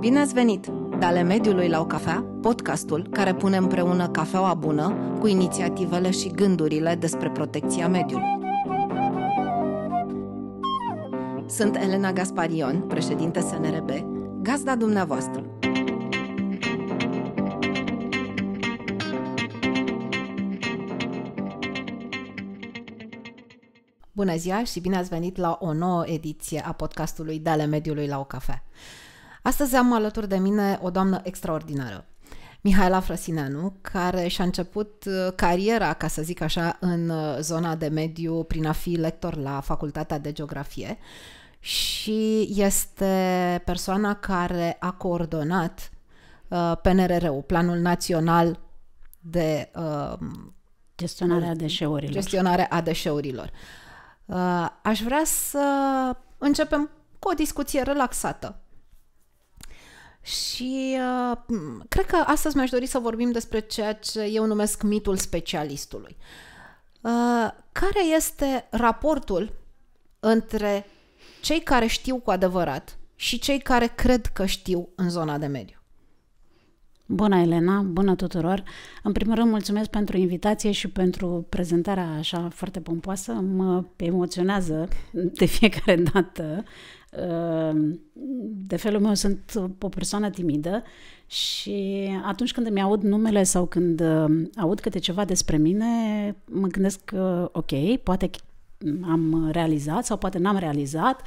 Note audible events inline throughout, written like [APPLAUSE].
Bine ați venit! De ale mediului la o cafea, podcastul care pune împreună cafeaua bună cu inițiativele și gândurile despre protecția mediului. Sunt Elena Gasparion, președinte SNRB, gazda dumneavoastră. Bună ziua și bine ați venit la o nouă ediție a podcastului Dale Mediului la o cafea. Astăzi am alături de mine o doamnă extraordinară, Mihaela Frăsineanu, care și-a început uh, cariera, ca să zic așa, în uh, zona de mediu prin a fi lector la Facultatea de Geografie și este persoana care a coordonat uh, PNRR-ul, Planul Național de uh, Gestionarea deșeurilor. Gestionare a deșeurilor. Uh, aș vrea să începem cu o discuție relaxată și uh, cred că astăzi mi-aș dori să vorbim despre ceea ce eu numesc mitul specialistului. Uh, care este raportul între cei care știu cu adevărat și cei care cred că știu în zona de mediu? Bună, Elena! Bună tuturor! În primul rând, mulțumesc pentru invitație și pentru prezentarea așa foarte pompoasă. Mă emoționează de fiecare dată Ehm, de felul meu sunt o persoană timidă și atunci când îmi aud numele sau când ehm, aud câte ceva despre mine, mă gândesc că, ok, poate am realizat sau poate n-am realizat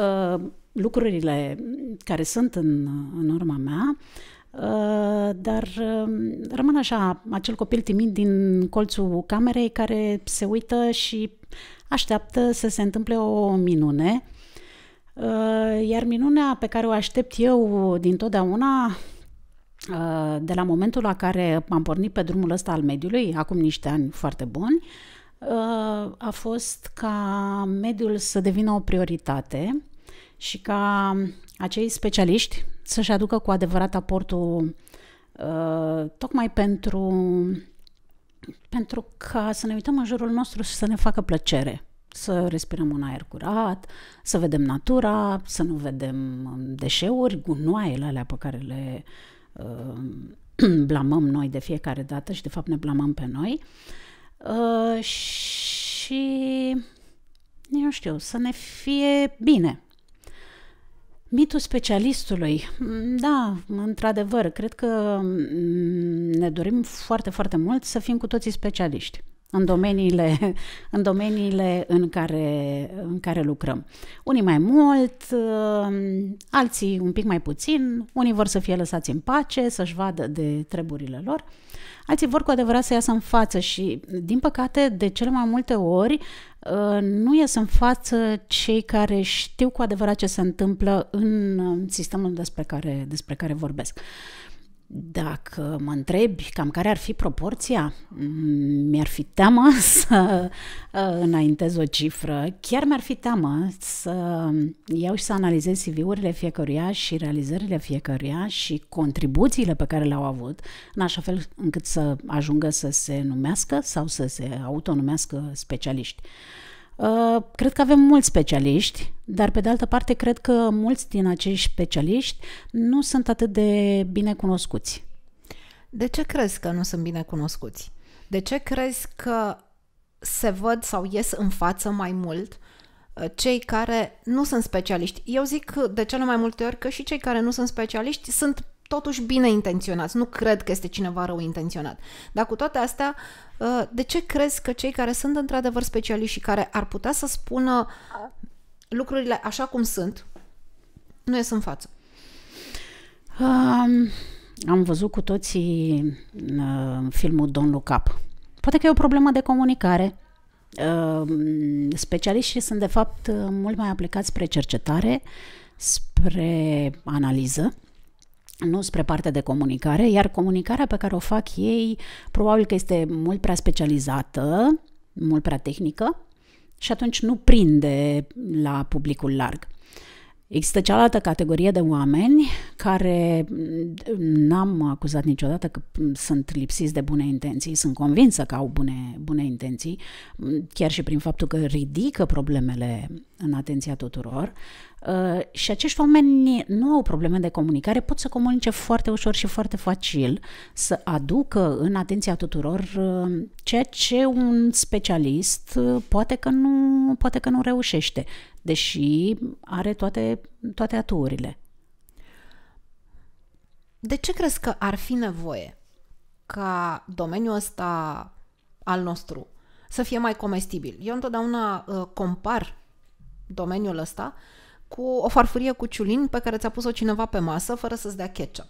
ehm, lucrurile care sunt în, în urma mea, dar rămân așa, acel copil timid din colțul camerei care se uită și așteaptă să se întâmple o minune Uh, iar minunea pe care o aștept eu din totdeauna, uh, de la momentul la care am pornit pe drumul ăsta al mediului, acum niște ani foarte buni, uh, a fost ca mediul să devină o prioritate și ca acei specialiști să-și aducă cu adevărat aportul tocmai pentru, pentru ca să ne uităm în jurul nostru și să ne facă plăcere să respirăm un aer curat, să vedem natura, să nu vedem um, deșeuri, gunoaiele alea pe care le uh, [CLEARS THROAT] blamăm noi de fiecare dată și de fapt ne blamăm pe noi. Uh, și eu știu, să ne fie bine. Mitul specialistului. Mm, da, într-adevăr, cred că mm, ne dorim foarte, foarte mult să fim cu toții specialiști în domeniile, [LAUGHS] în, domeniile în, care, în care lucrăm. Unii mai mult, um, alții un pic mai puțin, unii vor să fie lăsați în pace, să-și vadă de treburile lor, alții vor cu adevărat să iasă în față și, din păcate, de cele mai multe ori uh, nu ies în față cei care știu cu adevărat ce se întâmplă în um, sistemul despre care, despre care vorbesc. Dacă mă întrebi cam care ar fi proporția, mm, mi-ar fi teamă [LAUGHS] să uh, înaintez o cifră, chiar mi-ar fi teamă să iau și să analizez CV-urile fiecăruia și realizările fiecăruia și contribuțiile pe care le-au avut, în așa fel încât să ajungă să se numească sau să se autonumească specialiști. Uh, cred că avem mulți specialiști, dar pe de altă parte cred că mulți din acești specialiști nu sunt atât de bine cunoscuți. De ce crezi că nu sunt bine cunoscuți? De ce crezi că se văd sau ies în față mai mult uh, cei care nu sunt specialiști? Eu zic de cele mai multe ori că și cei care nu sunt specialiști sunt totuși bine intenționați. Nu cred că este cineva rău intenționat. Dar cu toate astea, uh, de ce crezi că cei care sunt într-adevăr specialiști și care ar putea să spună lucrurile așa cum sunt, nu ies în față? Um, am văzut cu toții uh, filmul Don Look Up. Poate că e o problemă de comunicare. Uh, specialiștii sunt, de fapt, uh, mult mai aplicați spre cercetare, spre analiză, nu spre partea de comunicare, iar comunicarea pe care o fac ei probabil că este mult prea specializată, mult prea tehnică și atunci nu prinde la publicul larg. Există cealaltă categorie de oameni care mm, n-am acuzat niciodată că sunt lipsiți de bune intenții, sunt convinsă că au bune, bune intenții, mm, chiar și prin faptul că ridică problemele în atenția tuturor, Uh, și acești oameni nu au probleme de comunicare, pot să comunice foarte ușor și foarte facil, să aducă în atenția tuturor uh, ceea ce un specialist uh, poate că nu, poate că nu reușește, deși are toate, toate aturile. De ce crezi că ar fi nevoie ca domeniul ăsta al nostru să fie mai comestibil? Eu întotdeauna uh, compar domeniul ăsta uh, cu o farfurie cu ciulin pe care ți-a pus-o cineva pe masă fără să-ți dea ketchup.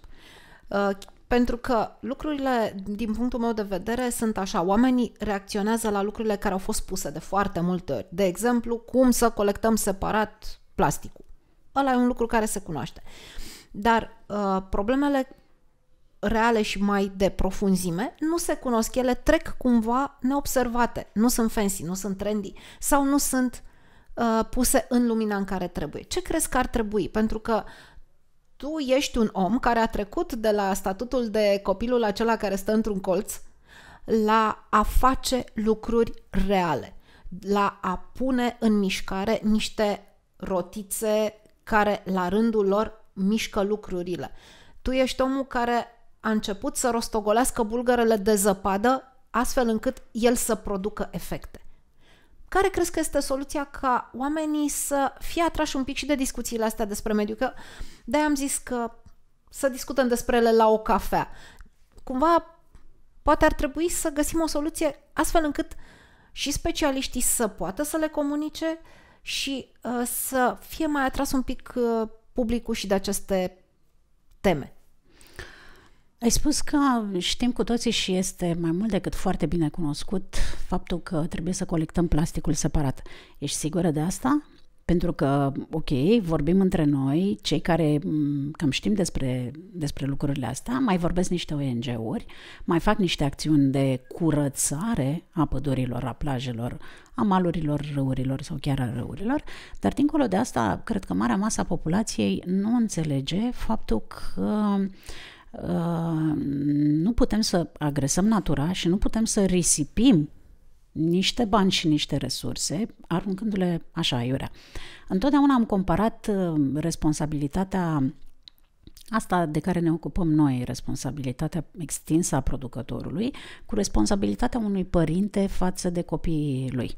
Uh, pentru că lucrurile, din punctul meu de vedere, sunt așa. Oamenii reacționează la lucrurile care au fost puse de foarte multe ori. De exemplu, cum să colectăm separat plasticul. Ăla e un lucru care se cunoaște. Dar uh, problemele reale și mai de profunzime nu se cunosc. Ele trec cumva neobservate. Nu sunt fancy, nu sunt trendy sau nu sunt uh, Uh, puse în lumina în care trebuie. Ce crezi că ar trebui? Pentru că tu ești un om care a trecut de la statutul de copilul acela care stă într-un colț la a face lucruri reale, la a pune în mișcare niște rotițe care la rândul lor mișcă lucrurile. Tu ești omul care a început să rostogolească bulgărele de zăpadă astfel încât el să producă efecte. Care crezi că este soluția ca oamenii să fie atrași un pic și de discuțiile astea despre mediu? Că de am zis că să discutăm despre ele la o cafea. Cumva, poate ar trebui să găsim o soluție astfel încât și specialiștii să poată să le comunice și uh, să fie mai atras un pic uh, publicul și de aceste teme. Ai spus că știm cu toții și este mai mult decât foarte bine cunoscut faptul că trebuie să colectăm plasticul separat. Ești sigură de asta? Pentru că, ok, vorbim între noi, cei care mm, cam știm despre, despre lucrurile astea, mai vorbesc niște ONG-uri, mai fac niște acțiuni de curățare a pădurilor, a plajelor, a malurilor, râurilor sau chiar a râurilor, dar dincolo de asta, cred că marea masă a populației nu înțelege faptul că Ehm, nu putem să agresăm natura și nu putem să risipim niște bani și niște resurse, aruncându-le așa, iurea. Întotdeauna am comparat ehm, responsabilitatea asta de care ne ocupăm noi, responsabilitatea extinsă a producătorului, cu responsabilitatea unui părinte față de copiii lui.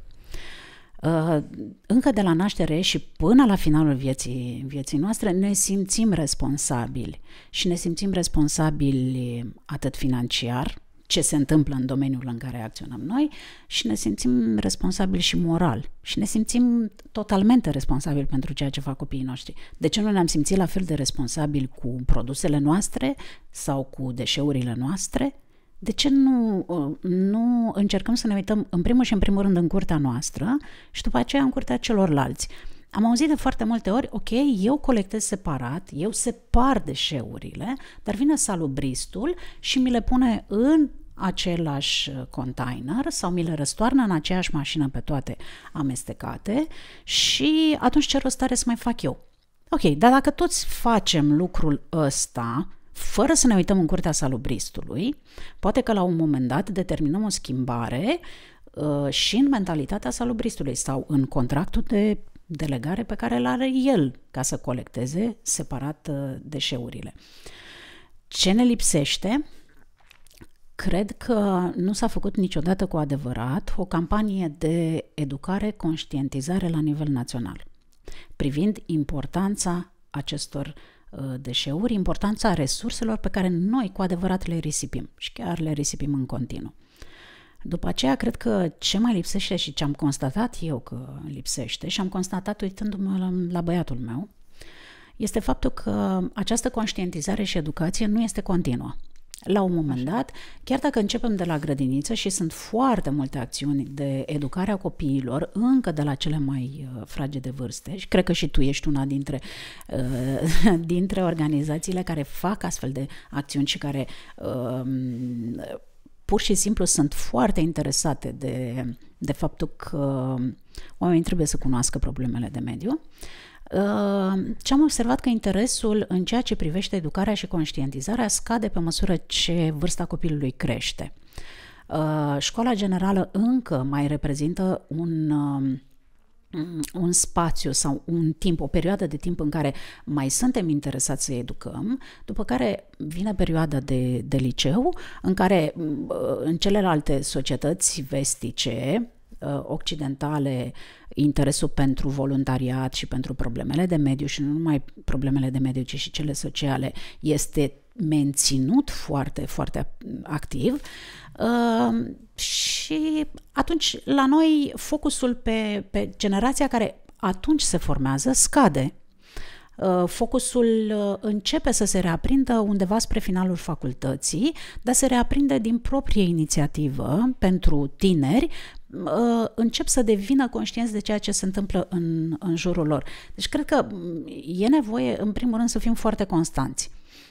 Uh, încă de la naștere și până la finalul vieții, vieții noastre ne simțim responsabili și ne simțim responsabili atât financiar, ce se întâmplă în domeniul în care acționăm noi și ne simțim responsabili și moral și ne simțim totalmente responsabili pentru ceea ce fac copiii noștri. De ce nu ne-am simțit la fel de responsabili cu produsele noastre sau cu deșeurile noastre? de ce nu, ă, nu încercăm să ne uităm în primul și în primul rând în curtea noastră și după aceea în curtea celorlalți? Am auzit de foarte multe ori, ok, eu colectez separat, eu separ deșeurile, dar vine salubristul și mi le pune în același ă, container sau mi le răstoarnă în aceeași mașină pe toate amestecate și atunci ce rost are să mai fac eu? Ok, dar dacă toți facem lucrul ăsta, fără să ne uităm în curtea salubristului, poate că la un moment dat determinăm o schimbare uh, și în mentalitatea salubristului sau în contractul de delegare pe care îl are el ca să colecteze separat uh, deșeurile. Ce ne lipsește? Cred că nu s-a făcut niciodată cu adevărat o campanie de educare, conștientizare la nivel național privind importanța acestor Uh, deșeuri, importanța resurselor pe care noi cu adevărat le risipim și chiar le risipim în continuu. După aceea, cred că ce mai lipsește și ce am constatat eu că lipsește și am constatat uitându-mă la, la băiatul meu, este faptul că această conștientizare și educație nu este continuă la un moment dat, chiar dacă începem de la grădiniță și sunt foarte multe acțiuni de educare a copiilor, încă de la cele mai uh, frage de vârste, și cred că și tu ești una dintre, uh, [LAUGHS] dintre organizațiile care fac astfel de acțiuni și care um, pur și simplu sunt foarte interesate de, de faptul că oamenii trebuie să cunoască problemele de mediu. Uh, Ehm, ce am observat că interesul în ceea ce privește educarea și conștientizarea scade pe măsură ce vârsta copilului crește. Ehm, școala generală încă mai reprezintă un ehm, un spațiu sau un timp, o perioadă de timp în care mai suntem interesați să educăm, după care vine perioada de, de liceu, în care mm, în celelalte societăți vestice, Uh, occidentale interesul pentru voluntariat și pentru problemele de mediu și nu numai problemele de mediu, ci și cele sociale este menținut foarte, foarte activ uh, și atunci la noi focusul pe, pe generația care atunci se formează scade. Uh, focusul începe să se reaprindă undeva spre finalul facultății, dar se reaprinde din proprie inițiativă pentru tineri, încep să devină conștienți de ceea ce se întâmplă în, în jurul lor. Deci cred că e nevoie, în primul rând, să fim foarte constanți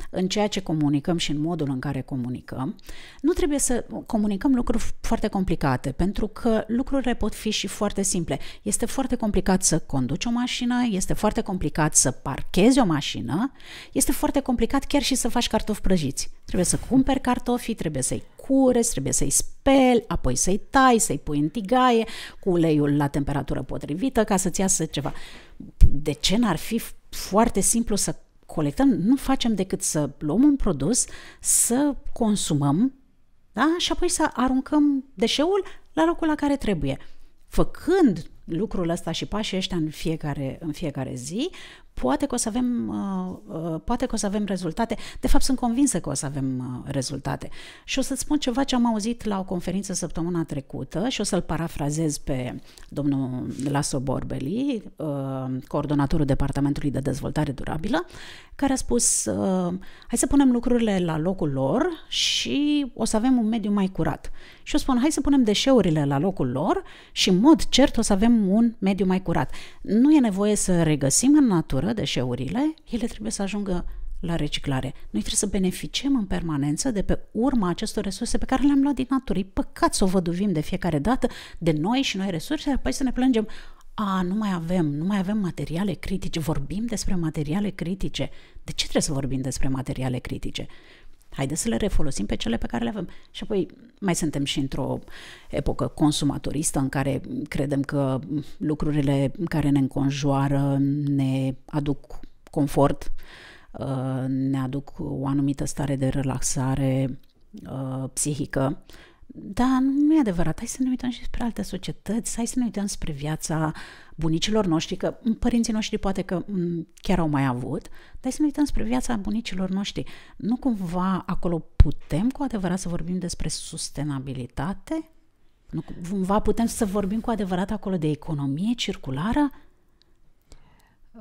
în ceea ce comunicăm și în modul în care comunicăm, nu trebuie să comunicăm lucruri foarte complicate, pentru că lucrurile pot fi și foarte simple. Este foarte complicat să conduci o mașină, este foarte complicat să parchezi o mașină, este foarte complicat chiar și să faci cartofi prăjiți. Trebuie să cumperi cartofii, trebuie să-i cureți, trebuie să-i speli, apoi să-i tai, să-i pui în tigaie cu uleiul la temperatură potrivită ca să-ți iasă ceva. De ce n-ar fi foarte simplu să colectăm, nu facem decât să luăm un produs, să consumăm da? și apoi să aruncăm deșeul la locul la care trebuie. Făcând lucrul ăsta și pașii ăștia în fiecare, în fiecare zi, poate că o să avem, uh, uh, poate că o să avem rezultate. De fapt, sunt convinsă că o să avem uh, rezultate. Și o să-ți spun ceva ce am auzit la o conferință săptămâna trecută și o să-l parafrazez pe domnul Laso Borbeli, coordonatorul Departamentului de Dezvoltare Durabilă, care a spus, hai să punem lucrurile la locul lor și o să avem un mediu mai curat. Și eu spun, hai să punem deșeurile la locul lor și, în mod cert, o să avem un mediu mai curat. Nu e nevoie să regăsim în natură incineră deșeurile, ele trebuie să ajungă la reciclare. Noi trebuie să beneficiem în permanență de pe urma acestor resurse pe care le-am luat din natură. E păcat să o văduvim de fiecare dată de noi și noi resurse, apoi să ne plângem a, nu mai avem, nu mai avem materiale critice, vorbim despre materiale critice. De ce trebuie să vorbim despre materiale critice? Haideți să le refolosim pe cele pe care le avem. Și apoi mai suntem și într-o epocă consumatoristă în care credem că lucrurile care ne înconjoară ne aduc confort, uh, ne aduc o anumită stare de relaxare uh, psihică dar nu e adevărat. Hai să ne uităm și spre alte societăți, hai să ne uităm spre viața bunicilor noștri, că părinții noștri poate că mm, chiar au mai avut, dar hai să ne uităm spre viața bunicilor noștri. Nu cumva acolo putem cu adevărat să vorbim despre sustenabilitate? Nu cumva putem să vorbim cu adevărat acolo de economie circulară?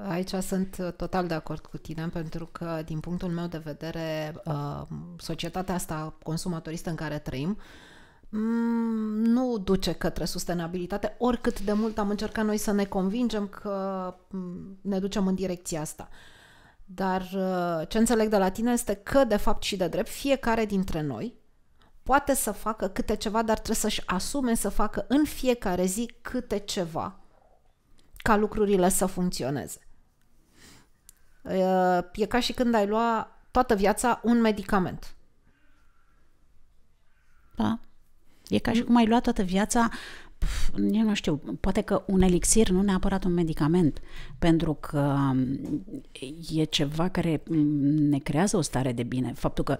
Aici sunt uh, total de acord cu tine, pentru că, din punctul meu de vedere, uh, societatea asta consumatoristă în care trăim Mm, nu duce către sustenabilitate, oricât de mult am încercat noi să ne convingem că mm, ne ducem în direcția asta. Dar uh, ce înțeleg de la tine este că, de fapt și de drept, fiecare dintre noi poate să facă câte ceva, dar trebuie să-și asume să facă în fiecare zi câte ceva ca lucrurile să funcționeze. Uh, e ca și când ai lua toată viața un medicament. Da. E ca și mm. cum ai luat toată viața, pf, eu nu știu, poate că un elixir, nu neapărat un medicament, pentru că mm, e ceva care mm, ne creează o stare de bine. Faptul că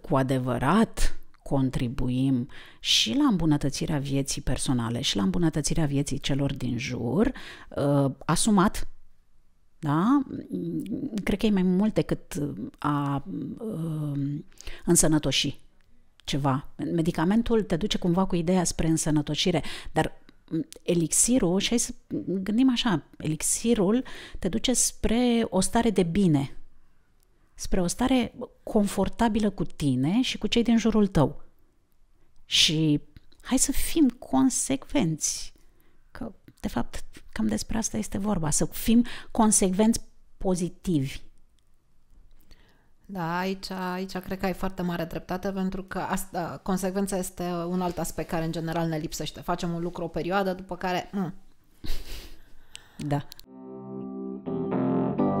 cu adevărat contribuim și la îmbunătățirea vieții personale și la îmbunătățirea vieții celor din jur, uh, asumat, da? Cred că e mai mult decât a uh, a însănătoși ceva. Medicamentul te duce cumva cu ideea spre însănătoșire, dar elixirul, și hai să gândim așa, elixirul te duce spre o stare de bine, spre o stare confortabilă cu tine și cu cei din jurul tău. Și hai să fim consecvenți, că de fapt cam despre asta este vorba, să fim consecvenți pozitivi da, aici, aici cred că ai foarte mare dreptate pentru că asta, consecvența este un alt aspect care în general ne lipsește. Facem un lucru o perioadă, după care... Mm. Da.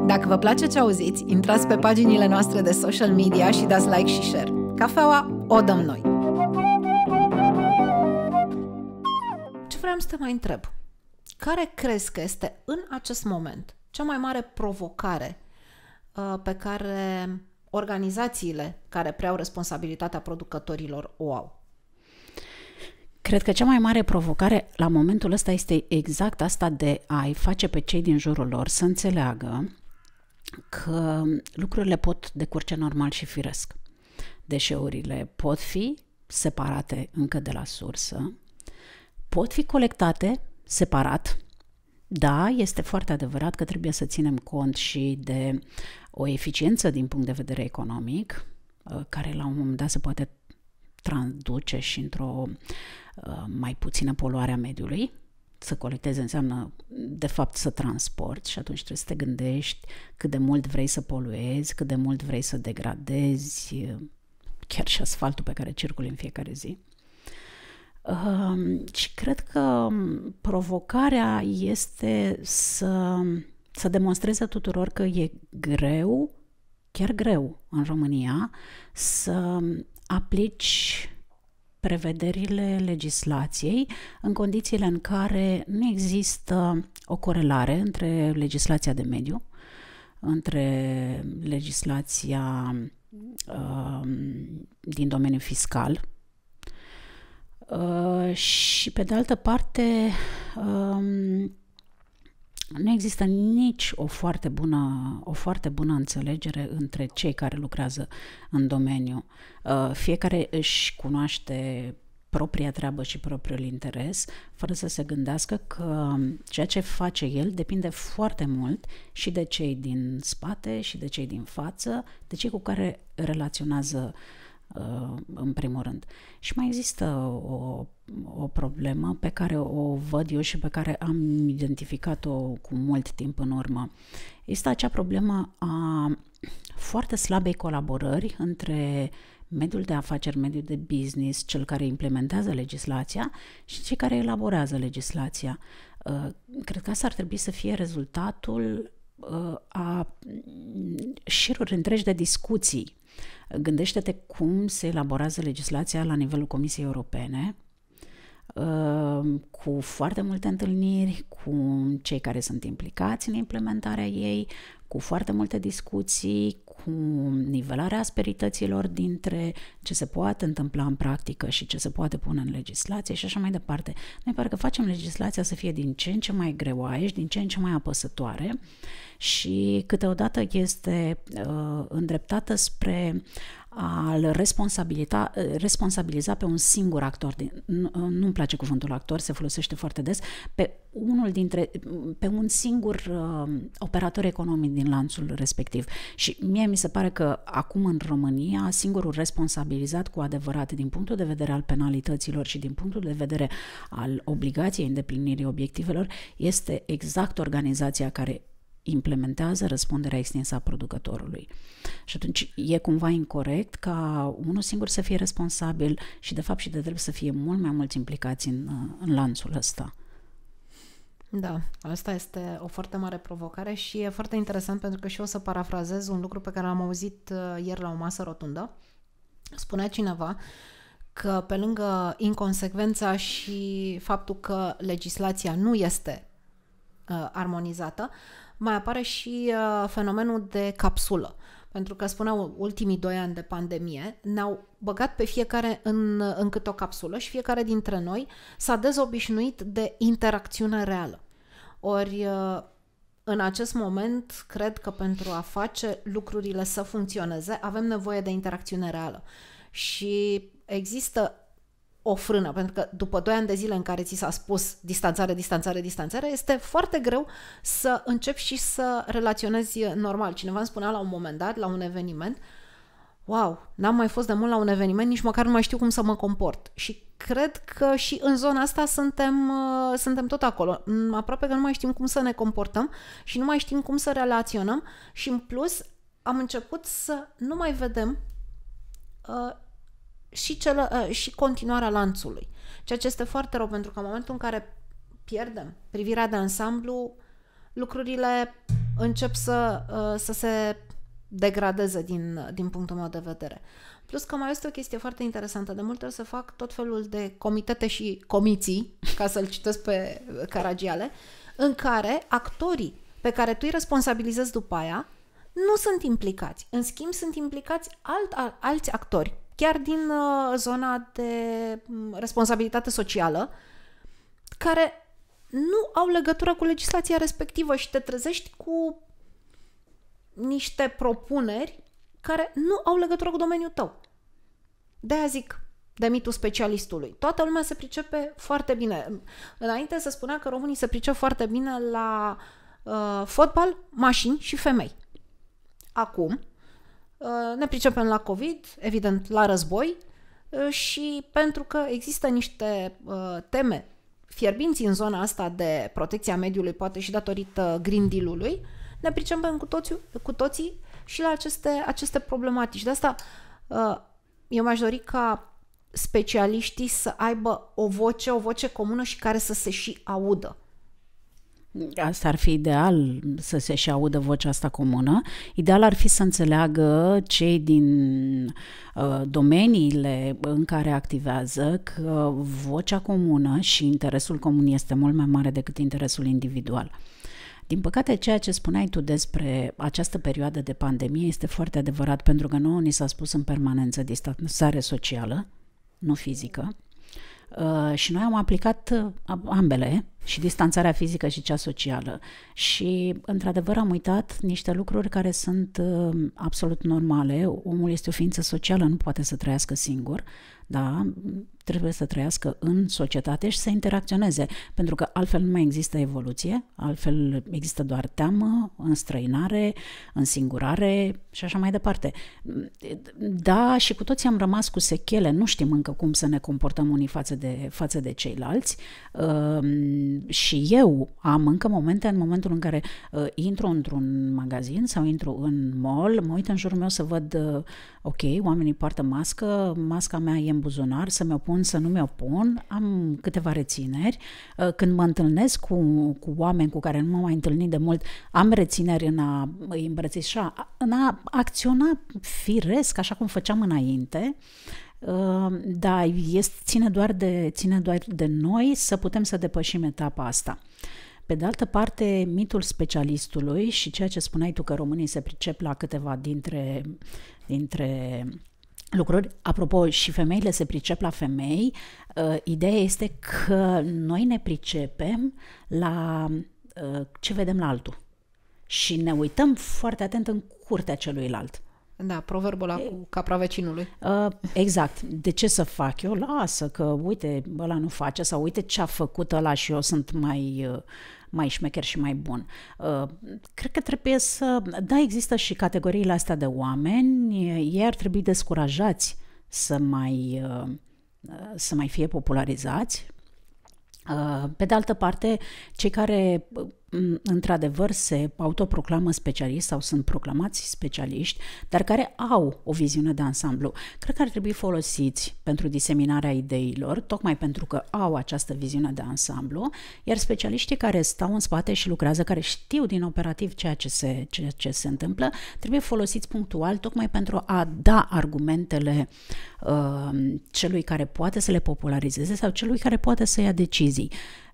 Dacă vă place ce auziți, intrați pe paginile noastre de social media și dați like și share. Cafeaua o dăm noi! Ce vreau să te mai întreb? Care crezi că este în acest moment cea mai mare provocare uh, pe care organizațiile care preau responsabilitatea producătorilor o au? Cred că cea mai mare provocare la momentul ăsta este exact asta de a-i face pe cei din jurul lor să înțeleagă că lucrurile pot decurge normal și firesc. Deșeurile pot fi separate încă de la sursă, pot fi colectate separat da, este foarte adevărat că trebuie să ținem cont și de o eficiență din punct de vedere economic, uh, care la un moment dat se poate transduce și într-o uh, mai puțină poluare a mediului. Să colectezi înseamnă, de fapt, să transporti și atunci trebuie să te gândești cât de mult vrei să poluezi, cât de mult vrei să degradezi uh, chiar și asfaltul pe care circuli în fiecare zi. Ehm, și cred că mm, provocarea este să, să demonstreze tuturor că e greu, chiar greu în România, să aplici prevederile legislației în condițiile în care nu există o corelare între legislația de mediu, între legislația uh, din domeniul fiscal, Uh, și pe de altă parte, um, nu există nici o foarte, bună, o foarte bună înțelegere între cei care lucrează în domeniu. Uh, fiecare își cunoaște propria treabă și propriul interes, fără să se gândească că ceea ce face el depinde foarte mult și de cei din spate, și de cei din față, de cei cu care relaționează uh, Uh, în primul rând. Și mai există o, o problemă pe care o văd eu și pe care am identificat-o cu mult timp în urmă. Este acea problemă a foarte slabei colaborări între mediul de afaceri, mediul de business, cel care implementează legislația și cei care elaborează legislația. Uh, cred că asta ar trebui să fie rezultatul uh, a șiruri întregi de discuții Gândește-te cum se elaborează legislația la nivelul Comisiei Europene, uh, cu foarte multe întâlniri cu cei care sunt implicați în implementarea ei, cu foarte multe discuții, cu nivelarea asperităților dintre ce se poate întâmpla în practică și ce se poate pune în legislație și așa mai departe. Noi parcă facem legislația să fie din ce în ce mai greoaie din ce în ce mai apăsătoare și câteodată este uh, îndreptată spre a-l responsabiliza, pe un singur actor. Nu-mi place cuvântul actor, se folosește foarte des, pe unul dintre, pe un singur uh, operator economic din lanțul respectiv. Și mie mi se pare că acum în România singurul responsabilizat cu adevărat din punctul de vedere al penalităților și din punctul de vedere al obligației îndeplinirii obiectivelor este exact organizația care implementează răspunderea extinsă a producătorului. Și atunci e cumva incorrect ca unul singur să fie responsabil și de fapt și de drept să fie mult mai mulți implicați în, în lanțul ăsta. Da, asta este o foarte mare provocare și e foarte interesant pentru că și eu o să parafrazez un lucru pe care l-am auzit uh, ieri la o masă rotundă. Spunea cineva că pe lângă inconsecvența și faptul că legislația nu este uh, armonizată, mai apare și uh, fenomenul de capsulă. Pentru că spuneau ultimii doi ani de pandemie, ne-au băgat pe fiecare în, în câte o capsulă și fiecare dintre noi s-a dezobișnuit de interacțiune reală. Ori uh, în acest moment, cred că pentru a face lucrurile să funcționeze, avem nevoie de interacțiune reală. Și există o frână, pentru că după 2 ani de zile în care ți s-a spus distanțare, distanțare, distanțare, este foarte greu să începi și să relaționezi normal. Cineva îmi spunea la un moment dat, la un eveniment, wow, n-am mai fost de mult la un eveniment, nici măcar nu mai știu cum să mă comport. Și cred că și în zona asta suntem, uh, suntem tot acolo. Aproape că nu mai știm cum să ne comportăm și nu mai știm cum să relaționăm și în plus am început să nu mai vedem uh, și, celă, ă, și continuarea lanțului. Ceea ce este foarte rău, pentru că în momentul în care pierdem privirea de ansamblu, lucrurile încep să, ă, să se degradeze din, din punctul meu de vedere. Plus că mai este o chestie foarte interesantă. De multe ori se fac tot felul de comitete și comiții, [LAUGHS] ca să-l citesc pe Caragiale, în care actorii pe care tu îi responsabilizezi după aia nu sunt implicați. În schimb, sunt implicați alt, alți actori chiar din uh, zona de mm, responsabilitate socială, care nu au legătură cu legislația respectivă și te trezești cu niște propuneri care nu au legătură cu domeniul tău. De-aia zic, de mitul specialistului. Toată lumea se pricepe foarte bine. Înainte se spunea că românii se pricep foarte bine la uh, fotbal, mașini și femei. Acum, Uh, ne pricepem la COVID, evident la război uh, și pentru că există niște uh, teme fierbinți în zona asta de protecția mediului, poate și datorită Green Deal-ului, ne pricepem cu toții, cu toții și la aceste, aceste problematici. De asta eu mi-aș dori ca specialiștii să aibă o voce, o voce comună și care să se și audă. Asta ar fi ideal să se și audă vocea asta comună. Ideal ar fi să înțeleagă cei din uh, domeniile în care activează că vocea comună și interesul comun este mult mai mare decât interesul individual. Din păcate, ceea ce spuneai tu despre această perioadă de pandemie este foarte adevărat, pentru că nouă ni s-a spus în permanență distanțare socială, nu fizică, Uh, și noi am aplicat uh, ambele, și distanțarea fizică și cea socială. Și, într-adevăr, am uitat niște lucruri care sunt uh, absolut normale. Omul este o ființă socială, nu poate să trăiască singur, da? trebuie să trăiască în societate și să interacționeze, pentru că altfel nu mai există evoluție, altfel există doar teamă, înstrăinare, însingurare și așa mai departe. Da, și cu toții am rămas cu sechele, nu știm încă cum să ne comportăm unii față de, față de ceilalți ehm, și eu am încă momente în momentul în care eh, intru într-un magazin sau intru în mall, mă uit în jurul meu să văd, eh, ok, oamenii poartă mască, masca mea e în buzunar, să mi-o pun opun, să nu mi-opun, am câteva rețineri. Uh, când mă întâlnesc cu, cu oameni cu care nu m-am mai întâlnit de mult, am rețineri în a îi îmbrățișa, în a acționa firesc, așa cum făceam înainte, uh, dar este, ține, doar de, ține doar de noi să putem să depășim etapa asta. Pe de altă parte, mitul specialistului și ceea ce spuneai tu că românii se pricep la câteva dintre, dintre lucruri. Apropo, și femeile se pricep la femei. Uh, ideea este că noi ne pricepem la uh, ce vedem la altul. Și ne uităm foarte atent în curtea celuilalt. Da, proverbul ăla cu capra vecinului. Uh, exact. De ce să fac eu? Lasă că, uite, ăla nu face sau uite ce a făcut ăla și eu sunt mai uh, mai șmecher și mai bun. Uh, cred că trebuie să... Da, există și categoriile astea de oameni, ei ar trebui descurajați să mai, uh, să mai fie popularizați. Uh, pe de altă parte, cei care Mm, într-adevăr se autoproclamă specialiști sau sunt proclamați specialiști, dar care au o viziune de ansamblu. Cred că ar trebui folosiți pentru diseminarea ideilor, tocmai pentru că au această viziune de ansamblu, iar specialiștii care stau în spate și lucrează, care știu din operativ ceea ce se, ceea ce se întâmplă, trebuie folosiți punctual tocmai pentru a da argumentele uh, celui care poate să le popularizeze sau celui care poate să ia decizii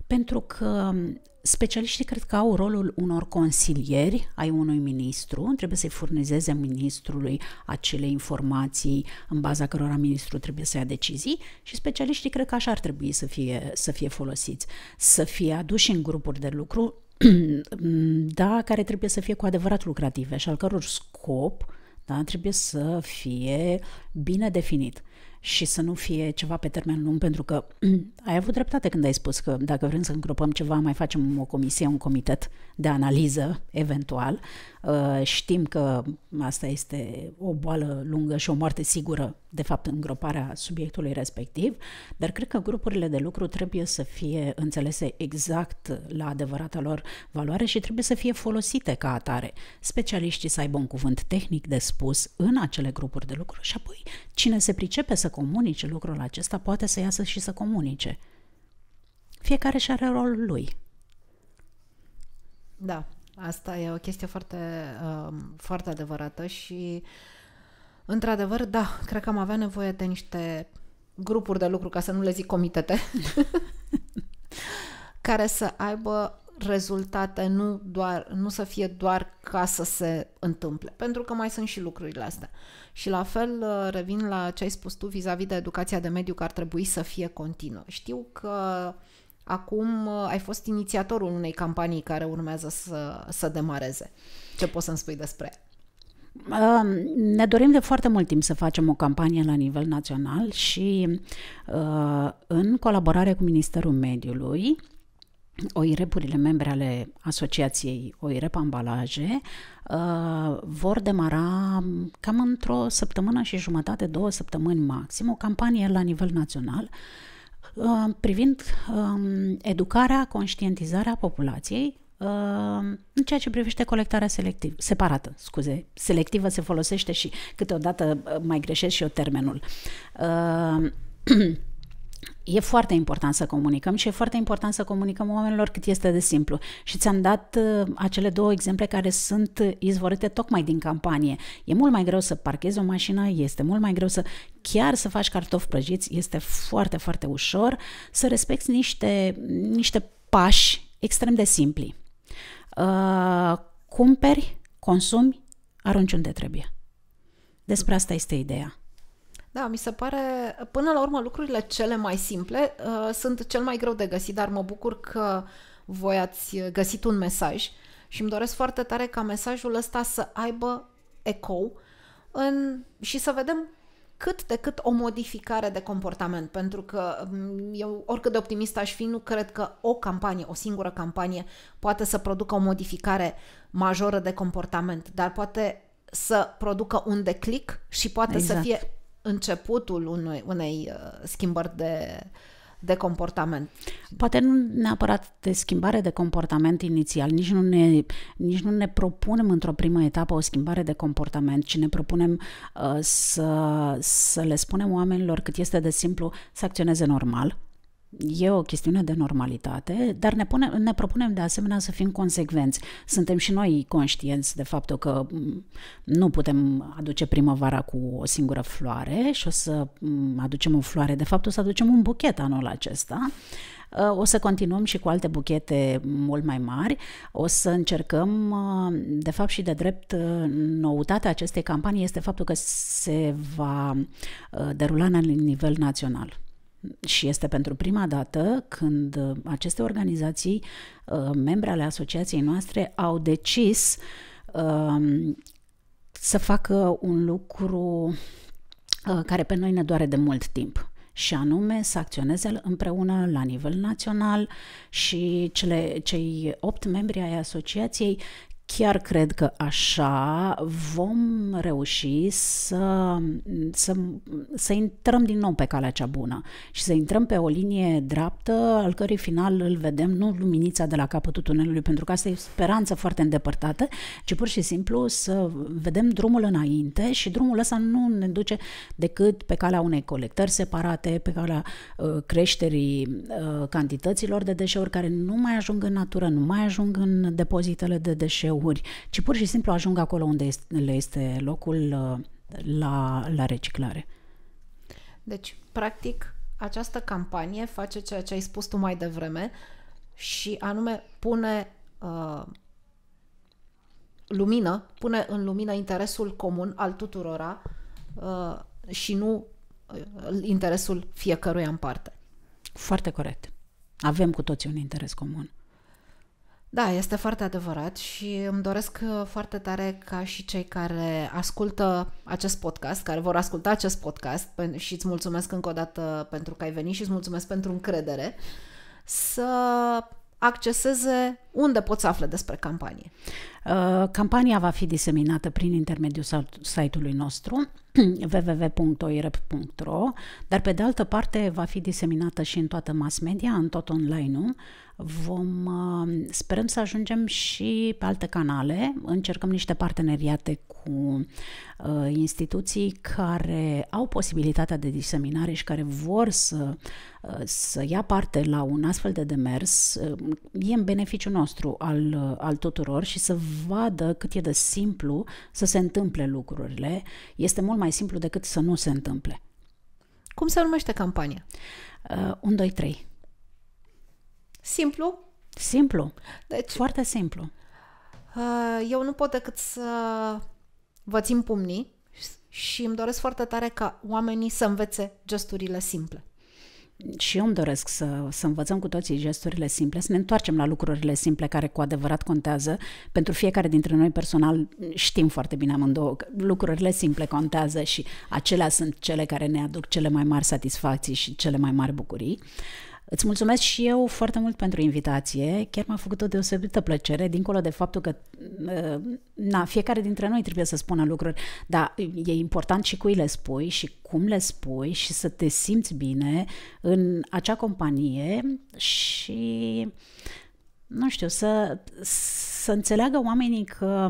pentru că Specialiștii cred că au rolul unor consilieri ai unui ministru, trebuie să-i furnizeze ministrului acele informații în baza cărora ministrul trebuie să ia decizii și specialiștii cred că așa ar trebui să fie, să fie folosiți, să fie aduși în grupuri de lucru, [CLEARS THROAT] da, care trebuie să fie cu adevărat lucrative și al căror scop da, trebuie să fie bine definit și să nu fie ceva pe termen lung, pentru că [CLEARS THROAT] ai avut dreptate când ai spus că dacă vrem să îngropăm ceva, mai facem o comisie, un comitet de analiză, eventual, Uh, știm că asta este o boală lungă și o moarte sigură, de fapt, îngroparea subiectului respectiv, dar cred că grupurile de lucru trebuie să fie înțelese exact la adevărata lor valoare și trebuie să fie folosite ca atare. Specialiștii să aibă un cuvânt tehnic de spus în acele grupuri de lucru și apoi cine se pricepe să comunice lucrul acesta poate să iasă și să comunice. Fiecare și are rolul lui. Da, Asta e o chestie foarte, um, foarte adevărată și, într-adevăr, da, cred că am avea nevoie de niște grupuri de lucru, ca să nu le zic comitete, [LAUGHS] care să aibă rezultate, nu, doar, nu să fie doar ca să se întâmple, pentru că mai sunt și lucrurile astea. Și la fel uh, revin la ce ai spus tu vis-a-vis de educația de mediu, că ar trebui să fie continuă. Știu că acum uh, ai fost inițiatorul unei campanii care urmează să, să demareze. Ce poți să-mi spui despre um, Ne dorim de foarte mult timp să facem o campanie la nivel național și uh, în colaborare cu Ministerul Mediului, OIREP-urile membre ale asociației OIREP Ambalaje uh, vor demara cam într-o săptămână și jumătate, două săptămâni maxim, o campanie la nivel național Uh, privind um, educarea, conștientizarea populației uh, în ceea ce privește colectarea selectivă, separată, scuze, selectivă se folosește și câteodată uh, mai greșesc și eu termenul. [CLEARS THROAT] e foarte important să comunicăm și e foarte important să comunicăm oamenilor cât este de simplu. Și ți-am dat uh, acele două exemple care sunt izvorite tocmai din campanie. E mult mai greu să parchezi o mașină, este mult mai greu să chiar să faci cartofi prăjiți, este foarte, foarte ușor să respecti niște, niște pași extrem de simpli. Uh, cumperi, consumi, arunci unde trebuie. Despre asta este ideea. Da, mi se pare, până la urmă, lucrurile cele mai simple uh, sunt cel mai greu de găsit, dar mă bucur că voi ați găsit un mesaj și îmi doresc foarte tare ca mesajul ăsta să aibă eco în, și să vedem cât de cât o modificare de comportament, pentru că mm, eu, oricât de optimist aș fi, nu cred că o campanie, o singură campanie, poate să producă o modificare majoră de comportament, dar poate să producă un declic și poate exact. să fie începutul unei, unei uh, schimbări de, de comportament. Poate nu neapărat de schimbare de comportament inițial, nici nu ne, nici nu ne propunem într-o primă etapă o schimbare de comportament, ci ne propunem uh, să, să le spunem oamenilor cât este de simplu să acționeze normal, E o chestiune de normalitate, dar ne, pune, ne propunem de asemenea să fim consecvenți. Suntem și noi conștienți de faptul că mm, nu putem aduce primăvara cu o singură floare și o să mm, aducem o floare, de fapt o să aducem un buchet anul acesta. Uh, o să continuăm și cu alte buchete mult mai mari. O să încercăm, uh, de fapt și de drept, uh, noutatea acestei campanii este faptul că se va derula la nivel național. Și este pentru prima dată când uh, aceste organizații, uh, membre ale asociației noastre, au decis um, să facă un lucru uh, care pe noi ne doare de mult timp și anume să acționeze împreună la nivel național și cele, cei opt membri ai asociației chiar cred că așa vom reuși să, să, să intrăm din nou pe calea cea bună și să intrăm pe o linie dreaptă, al cărei final îl vedem nu luminița de la capătul tunelului, pentru că asta e speranță foarte îndepărtată, ci pur și simplu să vedem drumul înainte și drumul ăsta nu ne duce decât pe calea unei colectări separate, pe calea uh, creșterii uh, cantităților de deșeuri care nu mai ajung în natură, nu mai ajung în depozitele de deșeuri, deșeuri, ci pur și simplu ajung acolo unde este, le este locul uh, la, la reciclare. Deci, practic, această campanie face ceea ce ai spus tu mai devreme și anume pune uh, lumină, pune în lumină interesul comun al tuturora uh, și nu uh, interesul fiecăruia în parte. Foarte corect. Avem cu toții un interes comun. Da, este foarte adevărat și îmi doresc uh, foarte tare ca și cei care ascultă acest podcast, care vor asculta acest podcast și îți mulțumesc încă o dată pentru că ai venit și îți mulțumesc pentru încredere, să acceseze unde pot să afle despre campanie. Uh, campania va fi diseminată prin intermediul site-ului nostru [CLEARS THROAT] www.oirep.ro, dar pe de altă parte va fi diseminată și în toată mass media, în tot online-ul, Vom, uh, sperăm să ajungem și pe alte canale, încercăm niște parteneriate cu uh, instituții care au posibilitatea de diseminare și care vor să, uh, să ia parte la un astfel de demers. Uh, e în beneficiu nostru al, uh, al tuturor și să vadă cât e de simplu să se întâmple lucrurile. Este mult mai simplu decât să nu se întâmple. Cum se numește campania? Uh, 1, 2, 3. Simplu. Simplu. Deci, Foarte simplu. Uh, eu nu pot decât să vă țin pumnii și îmi doresc foarte tare ca oamenii să învețe gesturile simple. Și eu îmi doresc să, să învățăm cu toții gesturile simple, să ne întoarcem la lucrurile simple care cu adevărat contează. Pentru fiecare dintre noi personal știm foarte bine amândouă că lucrurile simple contează și acelea sunt cele care ne aduc cele mai mari satisfacții și cele mai mari bucurii. Uh, Îți mulțumesc și eu foarte mult pentru invitație. Chiar m-a făcut o deosebită plăcere, dincolo de faptul că uh, na, fiecare dintre noi trebuie să spună lucruri, dar e important și cui le spui și cum le spui și să te simți bine în acea companie și, nu știu, să, să înțeleagă oamenii că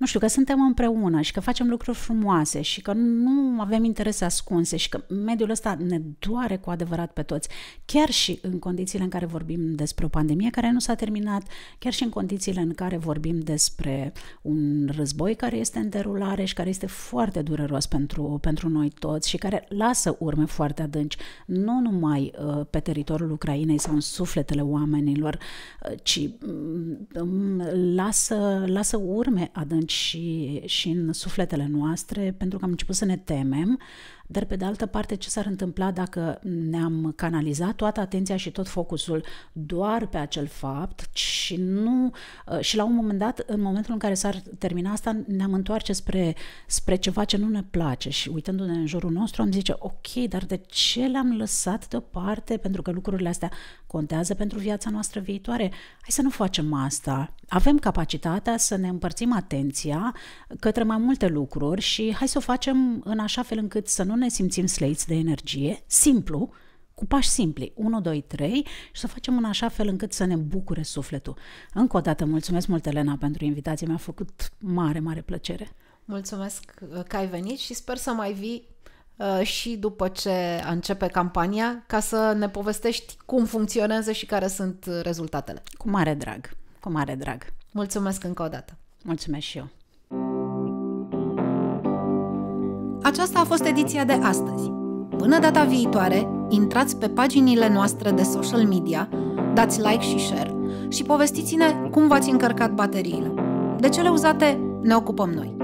nu știu, că suntem împreună și că facem lucruri frumoase și că nu avem interese ascunse și că mediul ăsta ne doare cu adevărat pe toți, chiar și în condițiile în care vorbim despre o pandemie care nu s-a terminat, chiar și în condițiile în care vorbim despre un război care este în derulare și care este foarte dureros pentru, pentru noi toți și care lasă urme foarte adânci, nu numai uh, pe teritoriul Ucrainei sau în sufletele oamenilor, uh, ci um, lasă, lasă urme adânci și, și în sufletele noastre, pentru că am început să ne temem dar pe de altă parte ce s-ar întâmpla dacă ne-am canalizat toată atenția și tot focusul doar pe acel fapt și nu uh, și la un moment dat, în momentul în care s-ar termina asta, ne-am întoarce spre, spre ceva ce nu ne place și uitându-ne în jurul nostru am zice, ok, dar de ce le-am lăsat deoparte pentru că lucrurile astea contează pentru viața noastră viitoare? Hai să nu facem asta. Avem capacitatea să ne împărțim atenția către mai multe lucruri și hai să o facem în așa fel încât să nu ne simțim slăiți de energie, simplu, cu pași simpli, 1, 2, 3 și să facem în așa fel încât să ne bucure sufletul. Încă o dată mulțumesc mult, Elena, pentru invitație, mi-a făcut mare, mare plăcere. Mulțumesc uh, că ai venit și sper să mai vii uh, și după ce începe campania, ca să ne povestești cum funcționează și care sunt uh, rezultatele. Cu mare drag, cu mare drag. Mulțumesc încă o dată. Mulțumesc și eu. Aceasta a fost ediția de astăzi. Până data viitoare, intrați pe paginile noastre de social media, dați like și share și povestiți-ne cum v-ați încărcat bateriile. De cele uzate ne ocupăm noi.